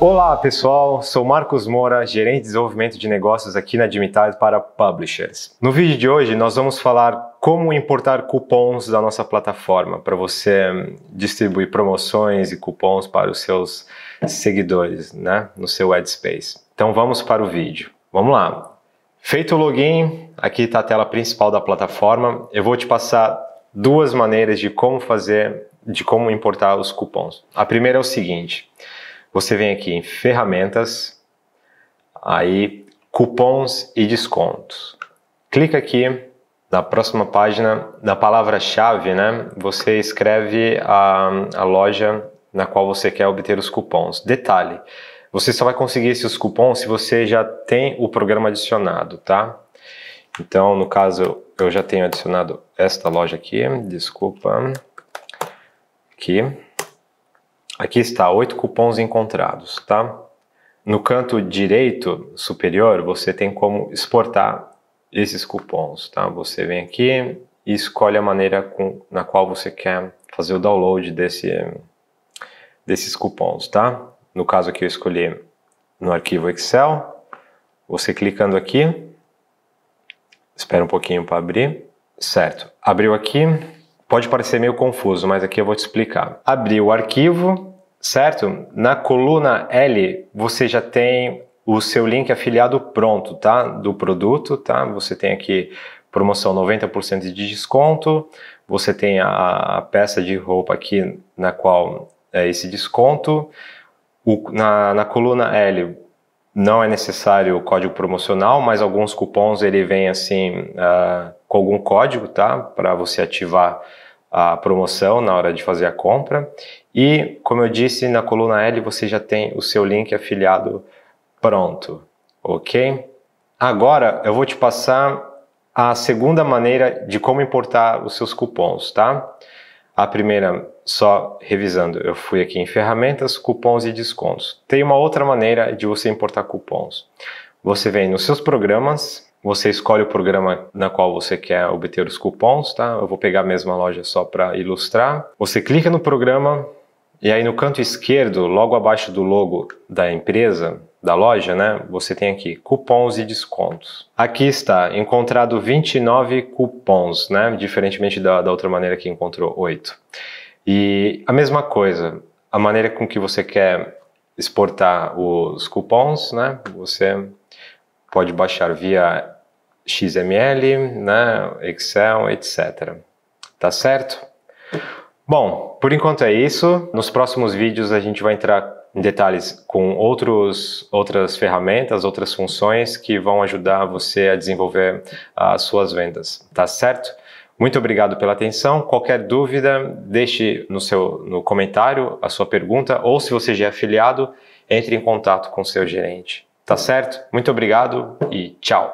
Olá pessoal, sou Marcos Moura, gerente de desenvolvimento de negócios aqui na Admitaz para Publishers. No vídeo de hoje nós vamos falar como importar cupons da nossa plataforma para você hum, distribuir promoções e cupons para os seus seguidores, né, no seu space. Então vamos para o vídeo. Vamos lá. Feito o login, aqui está a tela principal da plataforma. Eu vou te passar duas maneiras de como fazer, de como importar os cupons. A primeira é o seguinte. Você vem aqui em ferramentas, aí cupons e descontos. Clica aqui na próxima página, na palavra-chave, né? Você escreve a, a loja na qual você quer obter os cupons. Detalhe, você só vai conseguir esses cupons se você já tem o programa adicionado, tá? Então, no caso, eu já tenho adicionado esta loja aqui, desculpa, aqui. Aqui está, oito cupons encontrados, tá? No canto direito superior, você tem como exportar esses cupons, tá? Você vem aqui e escolhe a maneira com, na qual você quer fazer o download desse, desses cupons, tá? No caso aqui eu escolhi no arquivo Excel, você clicando aqui, espera um pouquinho para abrir, certo, abriu aqui, Pode parecer meio confuso, mas aqui eu vou te explicar. Abri o arquivo, certo? Na coluna L, você já tem o seu link afiliado pronto, tá? Do produto, tá? Você tem aqui promoção 90% de desconto, você tem a, a, peça de roupa aqui na qual é esse desconto. O, na, na coluna L, não é necessário o código promocional, mas alguns cupons ele vem assim... Uh, com algum código, tá? Para você ativar a promoção na hora de fazer a compra. E, como eu disse, na coluna L você já tem o seu link afiliado pronto, ok? Agora eu vou te passar a segunda maneira de como importar os seus cupons, tá? A primeira, só revisando, eu fui aqui em ferramentas, cupons e descontos. Tem uma outra maneira de você importar cupons. Você vem nos seus programas, você escolhe o programa na qual você quer obter os cupons, tá? Eu vou pegar a mesma loja só para ilustrar. Você clica no programa e aí no canto esquerdo, logo abaixo do logo da empresa, da loja, né? Você tem aqui cupons e descontos. Aqui está encontrado 29 cupons, né? Diferentemente da, da outra maneira que encontrou 8. E a mesma coisa, a maneira com que você quer exportar os cupons, né? Você pode baixar via XML, né, Excel, etc. Tá certo? Bom, por enquanto é isso. Nos próximos vídeos a gente vai entrar em detalhes com outros, outras ferramentas, outras funções que vão ajudar você a desenvolver as suas vendas. Tá certo? Muito obrigado pela atenção. Qualquer dúvida, deixe no seu no comentário a sua pergunta ou se você já é afiliado, entre em contato com seu gerente. Tá certo? Muito obrigado e tchau.